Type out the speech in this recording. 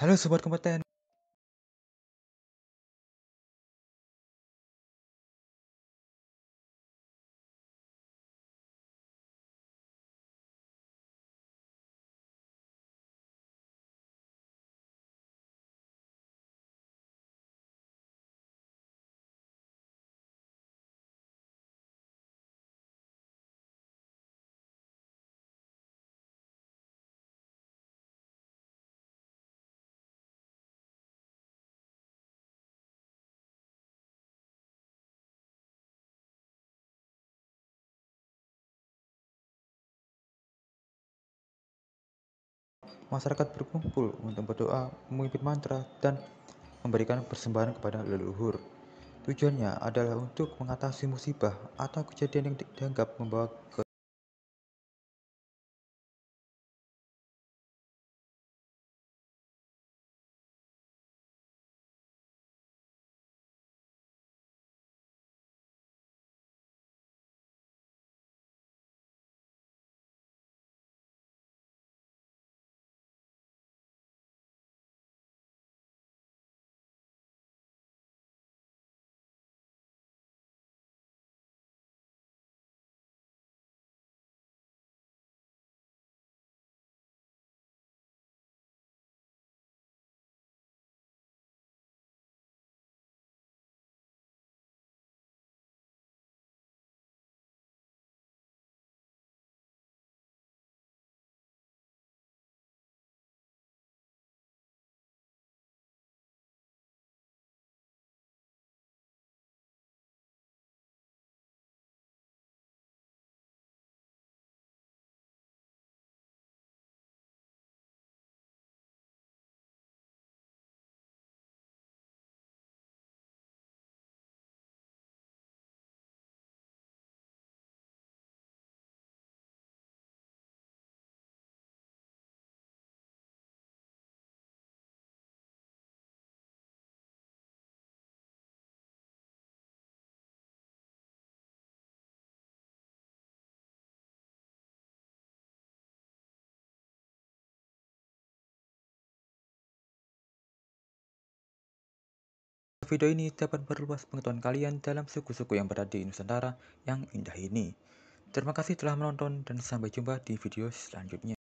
Halo Sobat Kompeten, masyarakat berkumpul untuk berdoa, memimpin mantra, dan memberikan persembahan kepada leluhur. Tujuannya adalah untuk mengatasi musibah atau kejadian yang dianggap membawa ke video ini dapat berluas pengetahuan kalian dalam suku-suku yang berada di Nusantara yang indah ini. Terima kasih telah menonton dan sampai jumpa di video selanjutnya.